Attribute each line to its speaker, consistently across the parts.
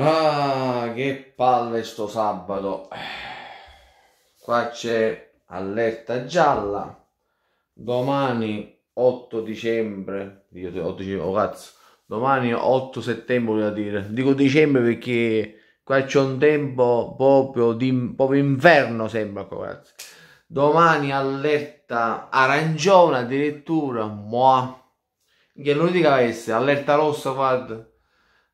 Speaker 1: Ah, che palle sto sabato. Eh, qua c'è allerta gialla. Domani 8 dicembre. Io 8 dicembre, oh cazzo. Domani 8 settembre voglio dire. Dico dicembre perché qua c'è un tempo proprio di proprio inverno sembra ragazzi. Domani allerta arancione addirittura. Moa. Che l'unica essere allerta rossa, guarda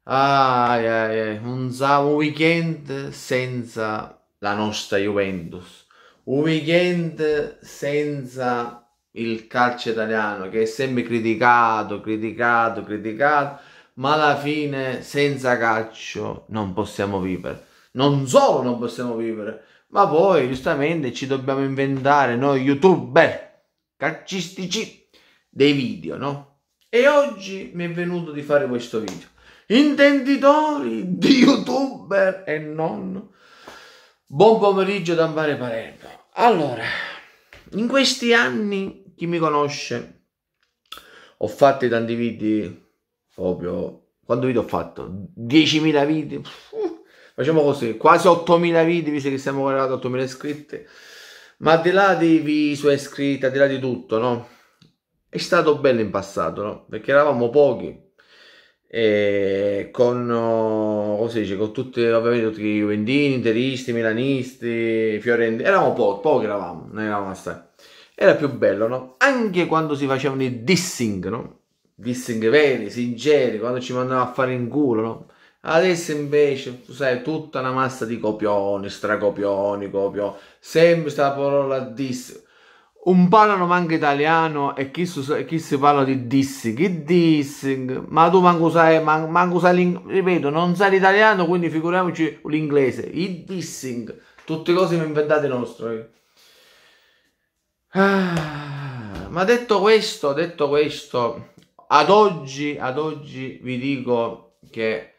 Speaker 1: ai, ai, Un, un weekend senza la nostra Juventus. Un weekend senza il calcio italiano che è sempre criticato, criticato, criticato, ma alla fine senza calcio non possiamo vivere. Non solo non possiamo vivere, ma poi giustamente ci dobbiamo inventare noi youtuber calcistici dei video, no? E oggi mi è venuto di fare questo video intenditori di youtuber e non. Buon pomeriggio da Ambare Palermo. Allora, in questi anni, chi mi conosce, ho fatto tanti video, proprio, quanti video ho fatto? 10.000 video, facciamo così, quasi 8.000 video, visto che siamo arrivati a 8.000 iscritti, ma al di là di viso iscritti, al di là di tutto, no? È stato bello in passato, no? Perché eravamo pochi, e con, oh, dice, con tutte, ovviamente tutti i juventini, interisti, milanisti, fiorentini, eravamo pochi, pochi eravamo, non eravamo assai. Era più bello, no? Anche quando si facevano i dissing, no? Dissing veri, sinceri, quando ci mandavano a fare in culo, no? Adesso invece, sai, tutta una massa di copioni, stracopioni, copioni, sempre sta parola dis un parlano manco italiano e chi, su, chi, si parla di dissing, che dissing, ma tu manco sai, man, manco sai l'inglese, ripeto, non sai l'italiano, quindi figuriamoci l'inglese, il dissing, tutte cose inventate nostre. Ah, ma detto questo, detto questo, ad oggi, ad oggi vi dico che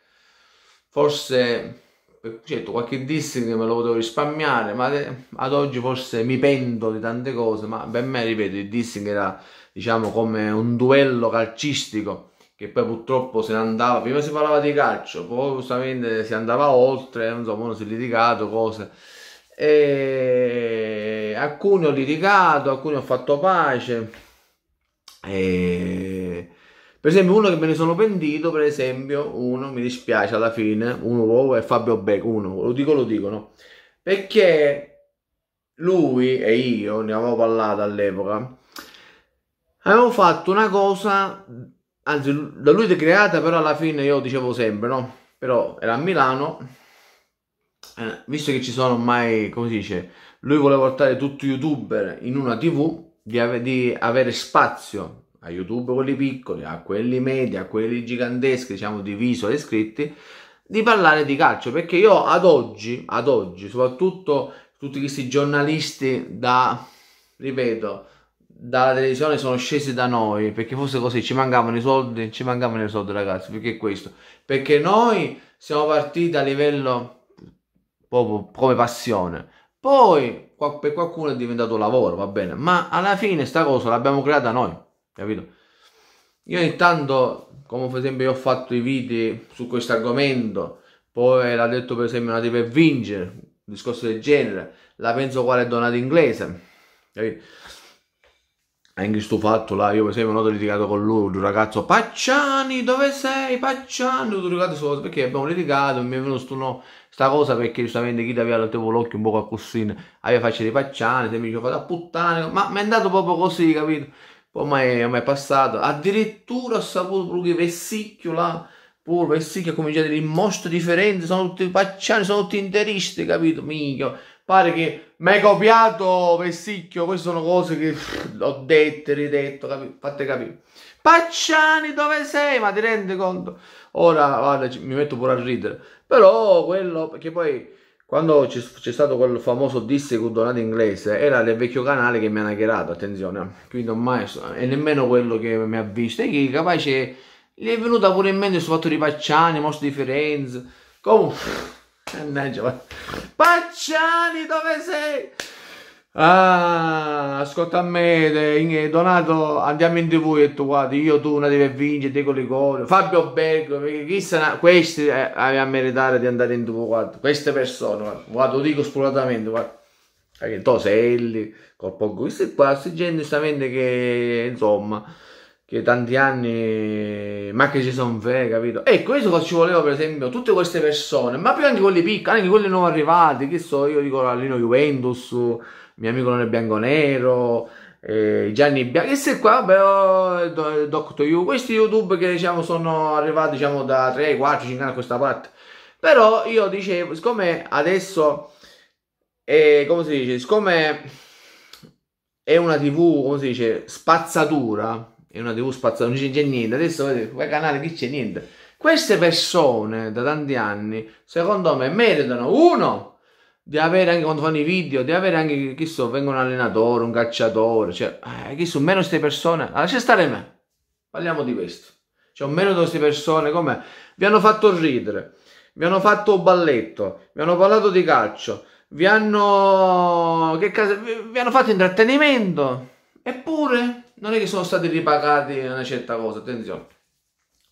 Speaker 1: forse eh, certo qualche dissing me lo potevo risparmiare ma ad oggi forse mi pento di tante cose ma per me ripeto il dissing era diciamo come un duello calcistico che poi purtroppo se ne andava prima si parlava di calcio poi giustamente si andava oltre insomma uno si è litigato cose e alcuni ho litigato alcuni ho fatto pace e per esempio, uno che me ne sono pentito, per esempio, uno mi dispiace alla fine, uno oh, è Fabio Becco, uno, lo dico, lo dicono, Perché lui e io, ne avevo parlato all'epoca, avevo fatto una cosa, anzi, da lui creata, però alla fine io dicevo sempre, no? Però era a Milano, eh, visto che ci sono ormai, come si dice, lui voleva portare tutti i youtuber in una tv, di, ave- di avere spazio a YouTube quelli piccoli, a quelli medi, a quelli giganteschi, diciamo di viso e iscritti, di parlare di calcio, perché io ad oggi, ad oggi, soprattutto tutti questi giornalisti da, ripeto, dalla televisione sono scesi da noi, perché fosse così, ci mancavano i soldi, ci mancavano i soldi ragazzi, perché questo, perché noi siamo partiti a livello proprio come passione, poi per qualcuno è diventato lavoro, va bene, ma alla fine sta cosa l'abbiamo creata noi capito? Io ogni tanto, come per esempio io ho fatto i video su questo argomento, poi l'ha detto per esempio una tipa per vincere, un discorso del genere, la penso quale donata Inglese, capito? Anche sto fatto là, io per esempio non ho litigato con lui, un ragazzo, Pacciani, dove sei? Pacciani, ho litigato solo perché abbiamo litigato, mi è venuto no, sta cosa perché giustamente chi ti aveva l'occhio l'occhio un po' a cosina, aveva faccia di Pacciani, se mi diceva da puttana, ma mi è andato proprio così, capito? ormai, ormai è passato. Addirittura ho saputo proprio che Vessicchio là, pure Vessicchio ha cominciato a mostro differente, sono tutti pacciani, sono tutti interisti, capito? Minchia, pare che mi hai copiato Vessicchio, queste sono cose che ho detto, ridetto, capito? Fate capire. Pacciani dove sei? Ma ti rendi conto? Ora, guarda, mi metto pure a ridere. Però quello, perché poi quando c'è stato quel famoso disse con Donato Inglese, era del vecchio canale che mi ha nagherato attenzione, eh. quindi non mai e nemmeno quello che mi ha visto, e che capace gli è venuta pure in mente il suo fatto di Pacciani, mostro di Firenze, comunque, mannaggia, Pacciani dove sei? Ah, ascolta a me, eh, Donato, andiamo in tv e tu guardi, io tu una deve vincere, te con cose, Fabio Bergo, perché chissà, questi eh, a meritare di andare in tv, guarda, queste persone, guarda, guarda lo dico spuratamente, guarda, perché Toselli, Corpo, questi qua, questi gente giustamente che, insomma, che tanti anni, ma che ci sono vere, capito? E questo ci voleva per esempio, tutte queste persone, ma più anche quelli piccoli, anche quelli non arrivati, che so, io dico Lino Juventus, mio amico non è bianco nero, eh, Gianni Bianco, questi qua, beh, Doctor You, questi YouTube che diciamo sono arrivati diciamo da 3, 4, 5 anni a questa parte. Però io dicevo, siccome adesso, è, come si dice, siccome è una TV, come si dice, spazzatura, è una TV spazzatura, non c'è niente, adesso vedete, canale che c'è niente. Queste persone da tanti anni, secondo me, meritano uno di avere anche quando fanno i video, di avere anche, che so, venga un allenatore, un cacciatore, cioè, eh, che so, meno queste persone, ah, lascia stare me, parliamo di questo, cioè, meno di queste persone, come vi hanno fatto ridere, vi hanno fatto balletto, vi hanno parlato di calcio, vi hanno, che casa, vi, vi hanno fatto intrattenimento, eppure non è che sono stati ripagati una certa cosa, attenzione.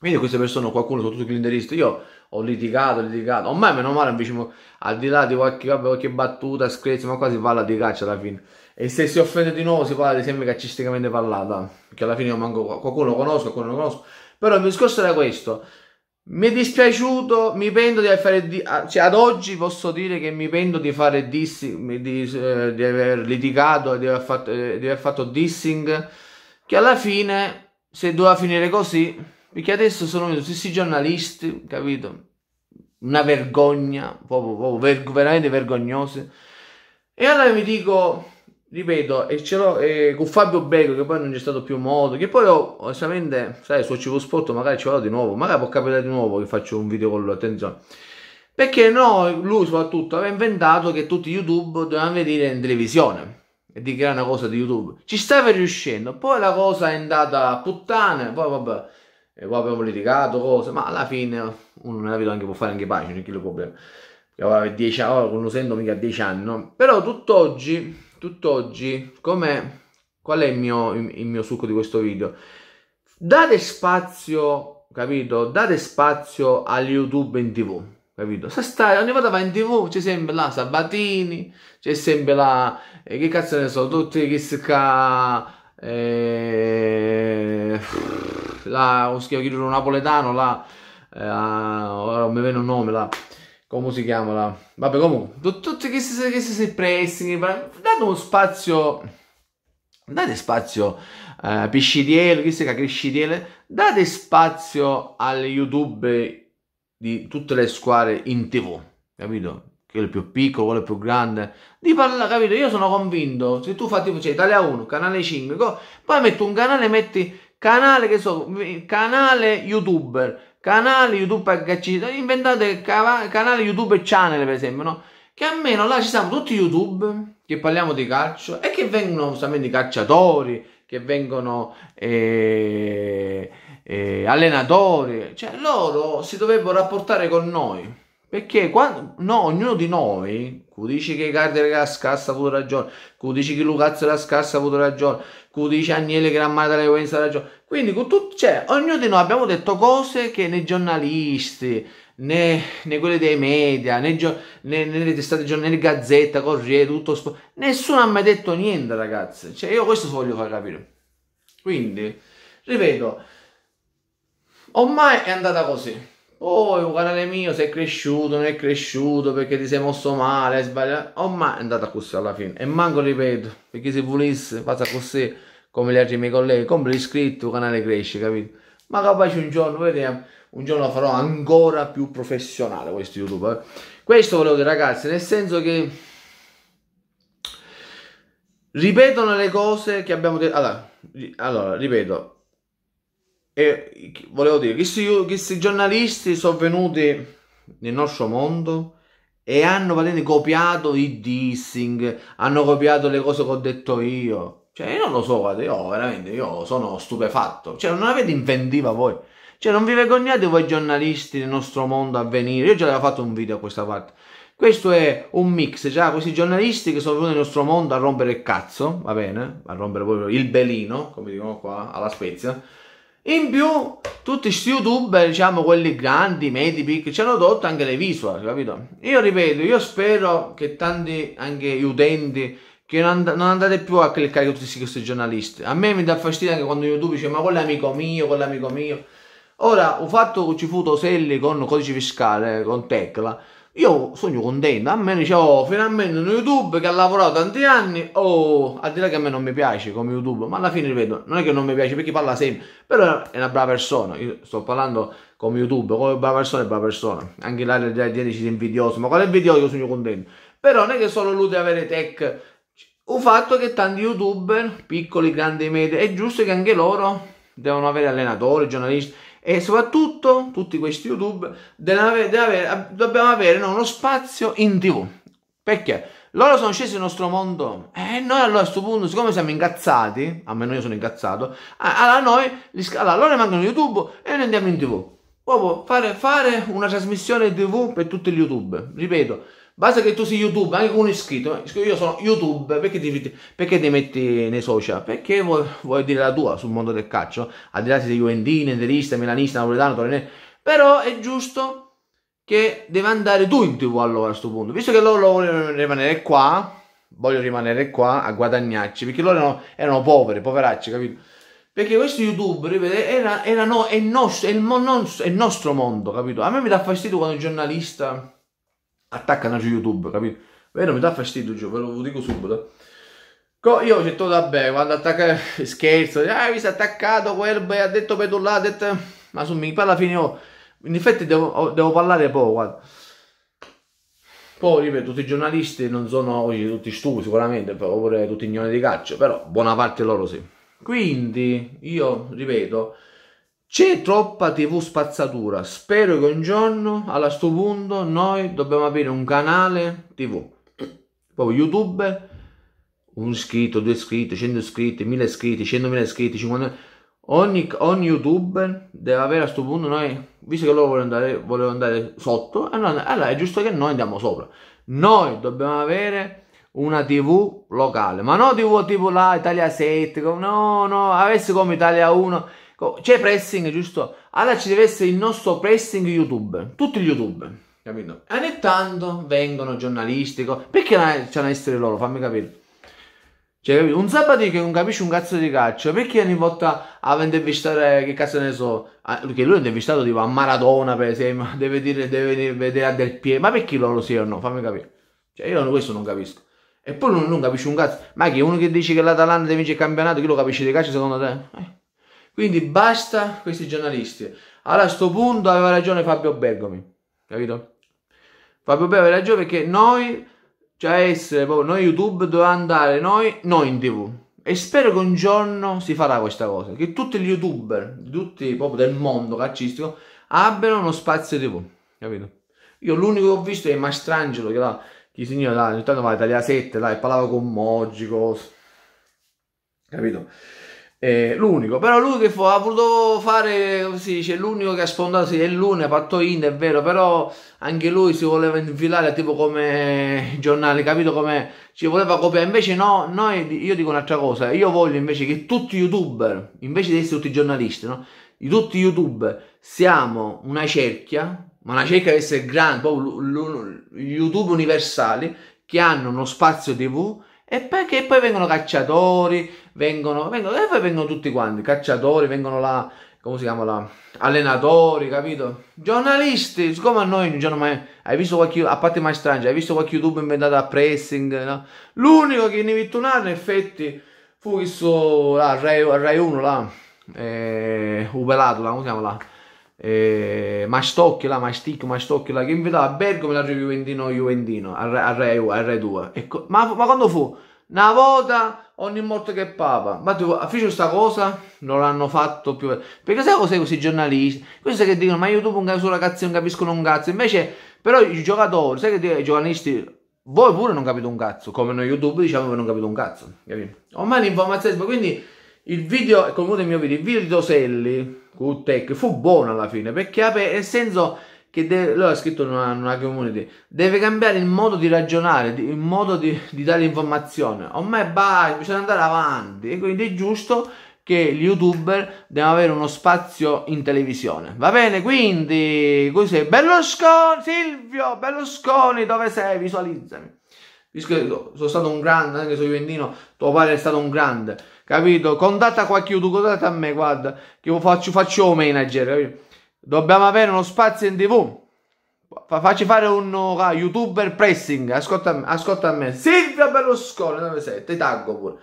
Speaker 1: Quindi queste persone, qualcuno, soprattutto clienterista, io ho litigato, ho litigato, ormai meno male invece, al di là di qualche, vabbè, qualche battuta, scherzo, ma quasi si parla di caccia alla fine. E se si offende di nuovo si parla di sempre caccisticamente parlata, perché alla fine io manco, qualcuno lo conosco, qualcuno lo conosco. Però il discorso era questo, mi è dispiaciuto, mi pento di fare, di, ah, cioè ad oggi posso dire che mi pento di fare dissing, di, eh, di aver litigato, di aver fatto, eh, di aver fatto dissing, che alla fine, se doveva finire così perché adesso sono venuti questi giornalisti, capito? Una vergogna, proprio, proprio ver- veramente vergognosi. E allora mi dico, ripeto, e ce l'ho eh, con Fabio Beco, che poi non c'è stato più modo, che poi ho, onestamente, sai, su Civo Sport magari ci vado di nuovo, magari può capitare di nuovo che faccio un video con lui, attenzione. Perché no, lui soprattutto aveva inventato che tutti YouTube dovevano venire in televisione e di che era una cosa di YouTube. Ci stava riuscendo, poi la cosa è andata a puttane, poi vabbè e poi abbiamo litigato cose, ma alla fine uno nella vita anche può fare anche pace, non c'è chi lo problema. Aveva 10 anni, non sento mica 10 anni, no? Però tutt'oggi, tutt'oggi, com'è, qual è il mio, il mio succo di questo video? Date spazio, capito? Date spazio agli YouTube in TV capito? Se stai, ogni volta va in tv, c'è sempre la Sabatini, c'è sempre la... Eh, che cazzo ne so, tutti che si ca... Eh là, un chirurgo napoletano, là, eh, ora non mi viene un nome, là, come si chiama, là, vabbè, comunque, tutti questi, questi suppressing, date uno spazio, date spazio eh, piscitiele, questi cacriscitiele, date spazio alle YouTube di tutte le squadre in tv, capito? Che è il più piccolo, quello più grande, di parlare, capito? Io sono convinto, se tu fai tipo, cioè, Italia 1, canale 5, poi metti un canale, metti canale che so, canale youtuber, canale youtube hc, inventate cava, canale youtube channel per esempio, no? Che almeno là ci siamo tutti youtube che parliamo di calcio e che vengono giustamente calciatori, che vengono eh, eh, allenatori, cioè loro si dovrebbero rapportare con noi perché quando, no, ognuno di noi, tu dice che Cardere era scarsa ha avuto ragione, tu dice che Lucazzo era scarsa ha avuto ragione, tu dice Agnele che Grammata le ha ragione. Quindi, tutto, cioè, ognuno di noi abbiamo detto cose che nei giornalisti, né, quelle dei media, né, nelle testate giornali, Gazzetta, Corriere, tutto Nessuno ha mai detto niente, ragazzi. Cioè, io questo voglio far capire. Quindi, ripeto, ormai è andata così. Oh, il canale mio, sei cresciuto, non è cresciuto perché ti sei mosso male, hai sbagliato. Oh, ma è andata così alla fine. E manco ripeto, perché se volesse, faccia così come gli altri miei colleghi, compri l'iscritto, il canale cresce, capito? Ma capace un giorno, vediamo, un giorno lo farò ancora più professionale questo YouTube. Eh. Questo volevo dire ragazzi, nel senso che ripetono le cose che abbiamo detto. Allora, allora, ripeto, e volevo dire, che questi giornalisti sono venuti nel nostro mondo e hanno praticamente copiato i dissing, hanno copiato le cose che ho detto io. Cioè, io non lo so, guarda, io veramente io sono stupefatto. Cioè, non avete inventiva voi. Cioè, non vi vergognate voi giornalisti del nostro mondo a venire. Io già avevo fatto un video a questa parte. Questo è un mix, cioè questi giornalisti che sono venuti nel nostro mondo a rompere il cazzo, va bene? A rompere proprio il belino, come dicono qua, alla spezia in più, tutti questi youtuber, diciamo quelli grandi, medi, picchi, ci hanno tolto anche le visual, capito? Io ripeto, io spero che tanti anche gli utenti che non, and- non andate più a cliccare tutti questi giornalisti. A me mi dà fastidio anche quando YouTube dice ma quell'amico mio, quell'amico mio. Ora, ho fatto che ci fu Toselli con codice fiscale, con Tecla io sono contento, a me dice, finalmente un YouTube che ha lavorato tanti anni, oh, a dire che a me non mi piace come YouTube, ma alla fine ripeto, non è che non mi piace perché parla sempre, però è una brava persona, io sto parlando come YouTube, come brava persona è brava persona, anche l'area di gente ci è invidioso, ma quale video io sono contento, però non è che solo lui deve avere tech, un fatto che tanti YouTuber, piccoli, grandi, medi, è giusto che anche loro devono avere allenatori, giornalisti, e soprattutto tutti questi YouTube deve, deve avere, dobbiamo avere no, uno spazio in tv. Perché? Loro sono scesi nel nostro mondo e eh, noi allora a questo punto, siccome siamo incazzati, almeno io sono incazzato, allora noi, allora loro mancano YouTube e noi andiamo in tv. Proprio fare, fare una trasmissione tv per tutti gli YouTube, ripeto, Basta che tu sei YouTube, anche con un iscritto. Io sono YouTube, perché ti, perché ti metti nei social? Perché vuoi, vuoi, dire la tua sul mondo del calcio? Al di là se sei Juventino, Interista, Milanista, Napoletano, Torinese. Però è giusto che deve andare tu in tv allora a questo punto. Visto che loro vogliono rimanere qua, voglio rimanere qua a guadagnarci, perché loro erano, erano poveri, poveracci, capito? Perché questo YouTube, ripeto, era, era no, è, nostro, è, il, è il nostro mondo, capito? A me mi dà fastidio quando il giornalista attaccano su YouTube, capito? Vero, mi dà fastidio, Gio, ve lo dico subito. Io ho detto, vabbè, quando attacca, scherzo, ah, mi si è attaccato quel, ha detto per pedullà, ha detto... Ma su, mi alla fine io... In effetti devo, devo parlare poco, guarda. Poi, ripeto, tutti i giornalisti non sono oggi tutti stupidi, sicuramente, oppure tutti ignori di calcio, però buona parte loro sì. Quindi, io, ripeto, c'è troppa TV spazzatura. Spero che un giorno, alla sto punto, noi dobbiamo avere un canale TV. Poi YouTube, un iscritto, due iscritti, 100 iscritti, 1000 iscritti, 100.000 iscritti, 50... Ogni, ogni youtuber deve avere a questo punto noi, visto che loro vogliono andare, vogliono andare sotto, allora, allora è giusto che noi andiamo sopra. Noi dobbiamo avere una TV locale, ma non TV tipo la Italia 7, no, no, avessi come Italia 1 Ecco, c'è pressing, giusto? Allora ci deve essere il nostro pressing YouTube. Tutti gli YouTube. Capito? E ogni tanto vengono giornalisti. Perché c'è da essere loro? Fammi capire. Cioè, capito? un sabato che non capisce un cazzo di calcio, perché ogni volta aveva intervistato, che cazzo ne so, che lui ha intervistato tipo a Maradona per esempio, deve, dire, deve vedere a Del Piero, ma perché loro sì o no? Fammi capire. Cioè, io questo non capisco. E poi non, non capisce un cazzo. Ma che uno che dice che l'Atalanta deve vincere il campionato, chi lo capisce di calcio secondo te? Eh. Quindi basta questi giornalisti. Allora a questo punto aveva ragione Fabio Bergomi, capito? Fabio Bergomi aveva ragione perché noi, cioè essere proprio, noi YouTube dovevamo andare noi, noi in tv. E spero che un giorno si farà questa cosa, che tutti gli youtuber, tutti proprio del mondo calcistico, abbiano uno spazio tv, capito? Io l'unico che ho visto è Mastrangelo, che là, chi signora, là, ogni tanto va a Italia 7, là, e parlava con Mogico, capito? Eh, l'unico, però lui che fa, ha voluto fare, si dice, l'unico che ha sfondato, sì, è l'unico, ha fatto in, è vero, però anche lui si voleva infilare tipo come giornale, capito come ci voleva copiare, invece no, noi, io dico un'altra cosa, io voglio invece che tutti youtuber, invece di essere tutti giornalisti, no? Di tutti youtuber siamo una cerchia, ma una cerchia deve essere grande, proprio YouTube universali, che hanno uno spazio tv, e perché poi vengono cacciatori, vengono, vengono, e poi vengono tutti quanti, cacciatori, vengono là, come si chiama là, allenatori, capito? Giornalisti, siccome a noi non mai, hai visto qualche, a parte mai strange, hai visto qualche YouTube inventato a pressing, no? L'unico che ne vittunarono, in effetti, fu questo, là, Rai, Rai 1, là, eh, Ubelato, là, come si chiama là? eh, Mastocchi là, Mastic, Mastocchi là, che invitava Bergamo e l'altro Juventino, Juventino, al Re, al Re 2. Ecco, ma, ma, quando fu? Una volta ogni morte che papa. Ma tu fece questa cosa, non l'hanno fatto più. Perché sai cos'è questi giornalisti? Questi che dicono, ma YouTube un solo ragazzi non capiscono un cazzo. Invece, però i giocatori, sai che dico, i giornalisti, voi pure non capite un cazzo, come noi YouTube diciamo che non capite un cazzo. Capito? Ormai l'informazione, quindi il video, come il mio video, il video di Toselli, Q-Tech, fu buono alla fine, perché nel senso che deve, lui ha scritto non ha, non ha deve cambiare il modo di ragionare, di, il modo di, di dare informazione, ormai basta, bisogna andare avanti e quindi è giusto che gli youtuber devono avere uno spazio in televisione. Va bene, quindi così. Berlusconi, Silvio, Berlusconi, dove sei? Visualizzami. Visto sono stato un grande, anche se Juventino, tuo padre è stato un grande, capito? Contatta qualche youtuber, contatta a me, guarda, che io faccio, faccio manager, capito? Dobbiamo avere uno spazio in tv. Facci fare un uh, youtuber pressing. Ascolta, ascolta a me. Silvia Berlusconi, dove sei? Ti taggo pure.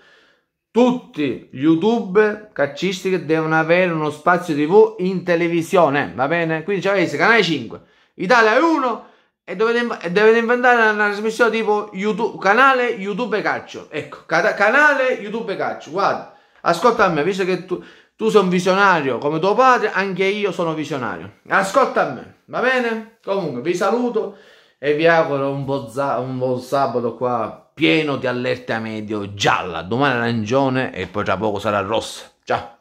Speaker 1: Tutti gli youtuber calcistici devono avere uno spazio tv in televisione, va bene? Quindi c'è cioè, Canale 5, Italia 1 e dovete, e dovete inventare una trasmissione tipo YouTube, canale YouTube Calcio. Ecco, canale YouTube Calcio. Guarda, ascolta a me, visto che tu tu sei un visionario come tuo padre, anche io sono visionario. Ascolta a me, va bene? Comunque vi saluto e vi auguro un buon, un buon sabato qua pieno di allerta medio gialla, domani arancione e poi tra poco sarà rossa. Ciao!